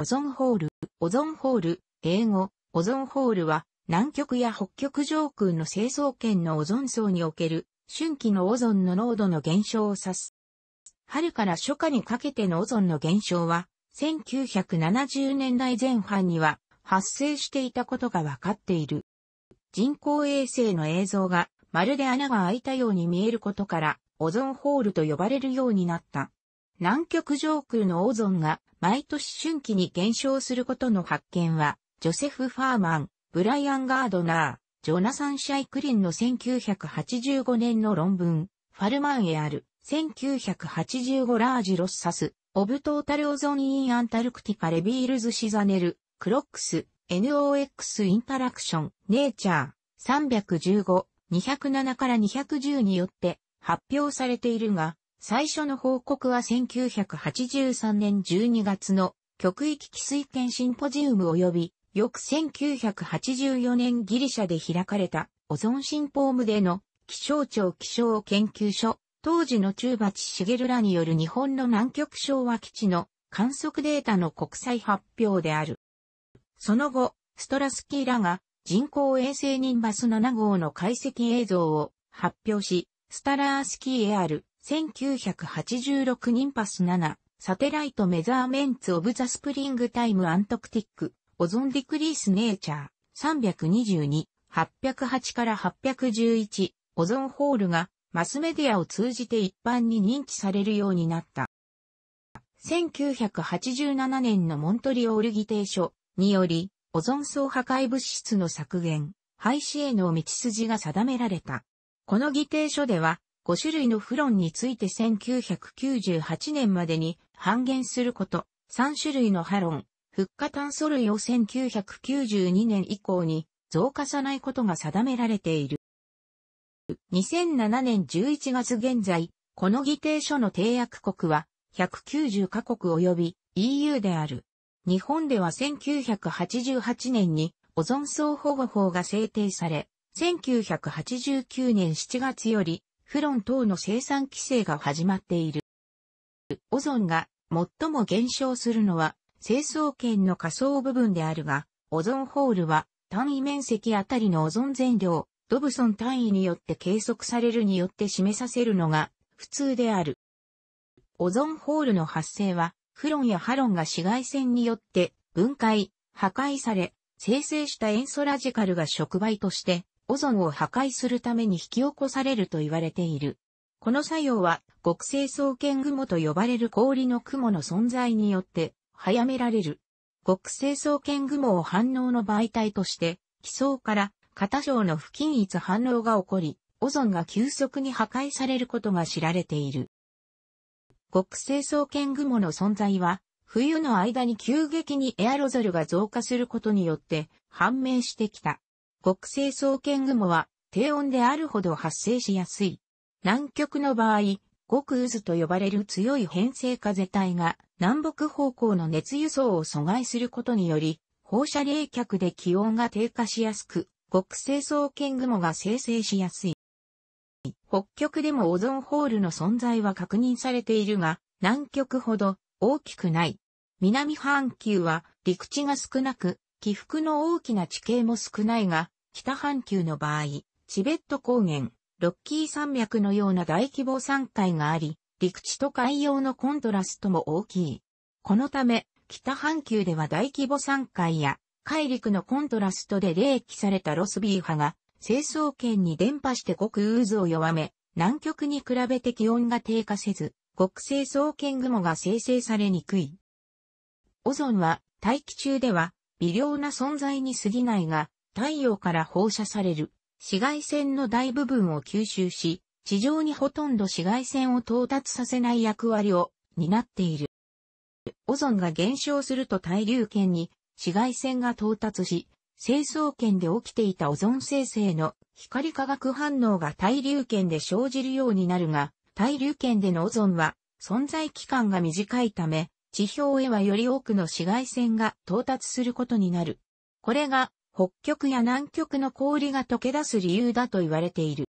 オゾンホール、オゾンホール、英語、オゾンホールは、南極や北極上空の成層圏のオゾン層における、春季のオゾンの濃度の減少を指す。春から初夏にかけてのオゾンの減少は、1970年代前半には発生していたことが分かっている。人工衛星の映像がまるで穴が開いたように見えることから、オゾンホールと呼ばれるようになった。南極上空のオゾンが毎年春季に減少することの発見は、ジョセフ・ファーマン、ブライアン・ガードナー、ジョナサン・シャイクリンの1985年の論文、ファルマンエアル、1985ラージロッサス、オブトータルオゾンインアンタルクティカレビールズシザネル、クロックス、NOX インタラクション、ネイチャー、315、207から210によって発表されているが、最初の報告は1983年12月の極域気水圏シンポジウム及び翌1984年ギリシャで開かれたオゾンシンポームでの気象庁気象研究所当時の中鉢茂らによる日本の南極昭和基地の観測データの国際発表である。その後、ストラスキーらが人工衛星ニンバス7号の解析映像を発表し、スタラースキーエアル1986ニンパス7、サテライトメザーメンツオブザスプリングタイムアントクティック、オゾンディクリースネイチャー、322-808から811、オゾンホールがマスメディアを通じて一般に認知されるようになった。1987年のモントリオール議定書により、オゾン層破壊物質の削減、廃止への道筋が定められた。この議定書では、5種類のフロンについて1998年までに半減すること、3種類のハロン、復化炭素類を1992年以降に増加さないことが定められている。2007年11月現在、この議定書の締約国は190カ国及び EU である。日本では1988年にオゾン層保護法が制定され、1989年7月よりフロン等の生産規制が始まっている。オゾンが最も減少するのは成層圏の下層部分であるが、オゾンホールは単位面積あたりのオゾン全量、ドブソン単位によって計測されるによって示させるのが普通である。オゾンホールの発生は、フロンやハロンが紫外線によって分解、破壊され、生成した塩素ラジカルが触媒としてオゾンを破壊するために引き起こされると言われている。この作用は、極性双剣雲と呼ばれる氷の雲の存在によって、早められる。極性双剣雲を反応の媒体として、気層から片章の不均一反応が起こり、オゾンが急速に破壊されることが知られている。極性双剣雲の存在は、冬の間に急激にエアロゾルが増加することによって判明してきた。極性双剣雲は低温であるほど発生しやすい。南極の場合、極渦と呼ばれる強い偏西風帯が南北方向の熱輸送を阻害することにより、放射冷却で気温が低下しやすく、極性層剣雲が生成しやすい。北極でもオゾンホールの存在は確認されているが、南極ほど大きくない。南半球は陸地が少なく、起伏の大きな地形も少ないが、北半球の場合、チベット高原、ロッキー山脈のような大規模山海があり、陸地と海洋のコントラストも大きい。このため、北半球では大規模山海や、海陸のコントラストで冷気されたロスビー波が、成層圏に伝播して極渦を弱め、南極に比べて気温が低下せず、極成層圏雲が生成されにくい。オゾンは、大気中では、微量な存在に過ぎないが、太陽から放射される紫外線の大部分を吸収し、地上にほとんど紫外線を到達させない役割を担っている。オゾンが減少すると対流圏に紫外線が到達し、成層圏で起きていたオゾン生成の光化学反応が対流圏で生じるようになるが、対流圏でのオゾンは存在期間が短いため、地表へはより多くの紫外線が到達することになる。これが北極や南極の氷が溶け出す理由だと言われている。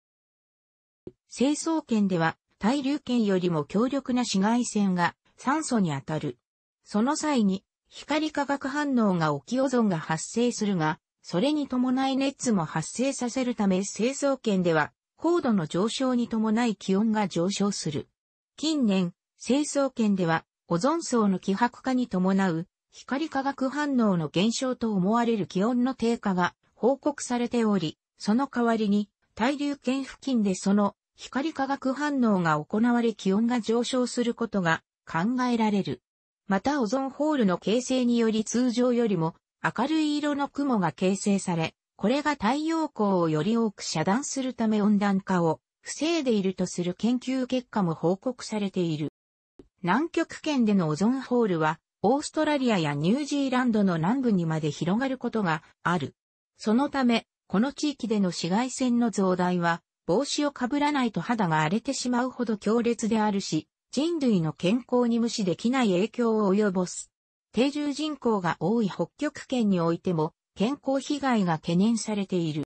成層圏では対流圏よりも強力な紫外線が酸素に当たる。その際に光化学反応がオキオゾンが発生するが、それに伴い熱も発生させるため成層圏では高度の上昇に伴い気温が上昇する。近年、成層圏ではオゾン層の希薄化に伴う光化学反応の減少と思われる気温の低下が報告されており、その代わりに対流圏付近でその光化学反応が行われ気温が上昇することが考えられる。またオゾンホールの形成により通常よりも明るい色の雲が形成され、これが太陽光をより多く遮断するため温暖化を防いでいるとする研究結果も報告されている。南極圏でのオゾンホールは、オーストラリアやニュージーランドの南部にまで広がることがある。そのため、この地域での紫外線の増大は、帽子をかぶらないと肌が荒れてしまうほど強烈であるし、人類の健康に無視できない影響を及ぼす。定住人口が多い北極圏においても、健康被害が懸念されている。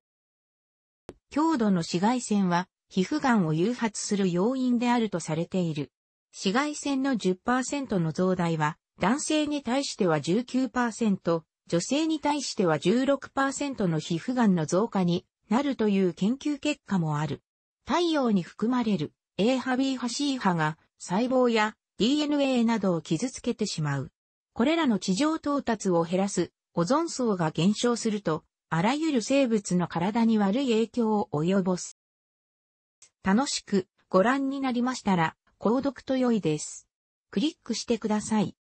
強度の紫外線は、皮膚がんを誘発する要因であるとされている。紫外線の10%の増大は、男性に対しては19%、女性に対しては16%の皮膚がんの増加になるという研究結果もある。太陽に含まれる A 波 B 波 C 波が細胞や DNA などを傷つけてしまう。これらの地上到達を減らすオゾン層が減少すると、あらゆる生物の体に悪い影響を及ぼす。楽しくご覧になりましたら、購読と良いです。クリックしてください。